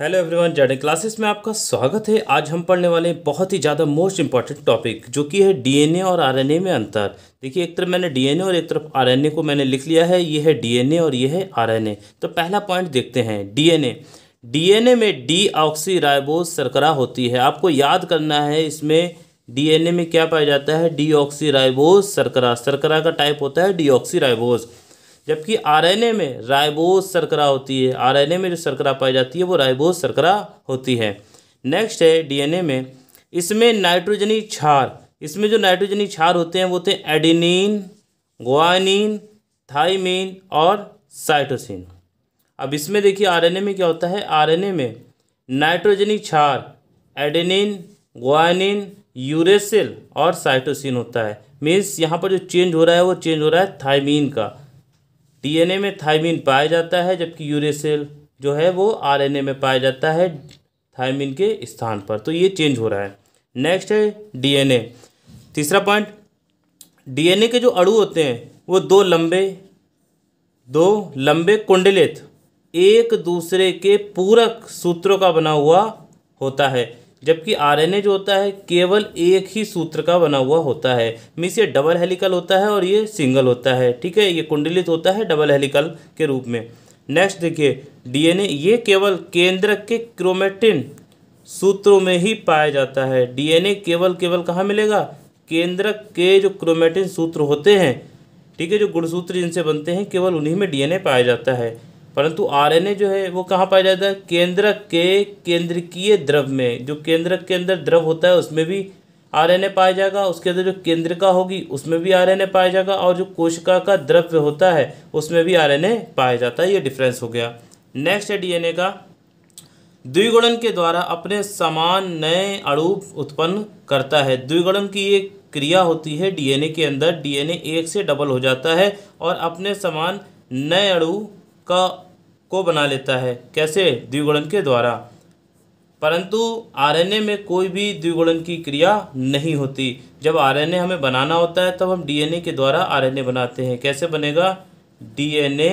hello everyone journal classes में आपका स्वागत है आज हम पढ़ने वाले हैं बहुत ही ज़्यादा मोस्ट इंपॉर्टेंट टॉपिक जो कि है डीएनए और आरएनए में अंतर देखिए एक तरफ मैंने डीएनए और एक तरफ आरएनए को मैंने लिख लिया है ये है डीएनए और ये है आरएनए तो पहला पॉइंट देखते हैं डीएनए डीएनए में डी ऑक्सी सरकरा होती है आपको याद करना है इसमें डी में क्या पाया जाता है डी ऑक्सी सरकरा सरकरा का टाइप होता है डी जबकि आरएनए में रायबोस शर्करा होती है आरएनए में जो शर्करा पाई जाती है वो रायबोस शर्करा होती है नेक्स्ट है डीएनए में इसमें नाइट्रोजनी क्षार इसमें जो नाइट्रोजनी क्षार होते हैं वो होते हैं एडिनिन ग्वानिन थाइमिन और साइटोसिन अब इसमें देखिए आरएनए में क्या होता है आरएनए में नाइट्रोजनी क्षार एडिनिन ग्वानिन यूरेसिल और साइटोसिन होता है मीन्स यहाँ पर जो चेंज हो रहा है वो चेंज हो रहा है थाइमीन का डीएनए में थायमिन पाया जाता है जबकि यूरेसिल जो है वो आरएनए में पाया जाता है थायमिन के स्थान पर तो ये चेंज हो रहा है नेक्स्ट है डीएनए तीसरा पॉइंट डीएनए के जो अड़ू होते हैं वो दो लंबे दो लंबे कुंडलित एक दूसरे के पूरक सूत्रों का बना हुआ होता है जबकि आरएनए जो होता है केवल एक ही सूत्र का बना हुआ होता है मीस ये डबल हेलिकल होता है और ये सिंगल होता है ठीक है ये कुंडलित होता है डबल हेलिकल के रूप में नेक्स्ट देखिए डीएनए ये केवल केंद्रक के क्रोमेटिन सूत्रों में ही पाया जाता है डीएनए केवल केवल कहाँ मिलेगा केंद्रक के जो क्रोमेटिन सूत्र होते हैं ठीक है जो गुणसूत्र जिनसे बनते हैं केवल उन्हीं में डीएनए पाया जाता है परंतु आरएनए जो है वो कहाँ पाया जाता है केंद्रक के केंद्रकीय द्रव में जो केंद्रक के अंदर द्रव होता है उसमें भी आरएनए पाया जाएगा उसके अंदर जो केंद्रिका होगी उसमें भी आरएनए पाया जाएगा और जो कोशिका का द्रव्य होता है उसमें भी आरएनए पाया जाता है ये डिफरेंस हो गया नेक्स्ट है डीएनए का द्विगुणन के द्वारा अपने समान नए अड़ूप उत्पन्न करता है द्विगुणन की एक क्रिया होती है डीएनए के अंदर डीएनए एक से डबल हो जाता है और अपने समान नए अड़ू का को बना लेता है कैसे द्विगुणन के द्वारा परंतु आरएनए में कोई भी द्विगुणन की क्रिया नहीं होती जब आरएनए हमें बनाना होता है तब तो हम डीएनए के द्वारा आरएनए बनाते हैं कैसे बनेगा डीएनए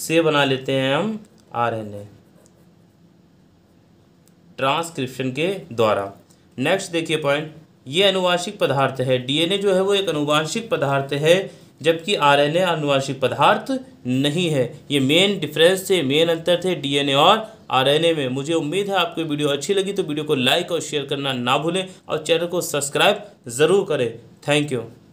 से बना लेते हैं हम आरएनए ट्रांसक्रिप्शन के द्वारा नेक्स्ट देखिए पॉइंट ये अनुवांशिक पदार्थ है डीएनए जो है वो एक अनुवांशिक पदार्थ है जबकि आरएनए अनुवांशिक पदार्थ नहीं है ये मेन डिफरेंस थे मेन अंतर थे डीएनए और आरएनए में मुझे उम्मीद है आपको वीडियो अच्छी लगी तो वीडियो को लाइक और शेयर करना ना भूलें और चैनल को सब्सक्राइब ज़रूर करें थैंक यू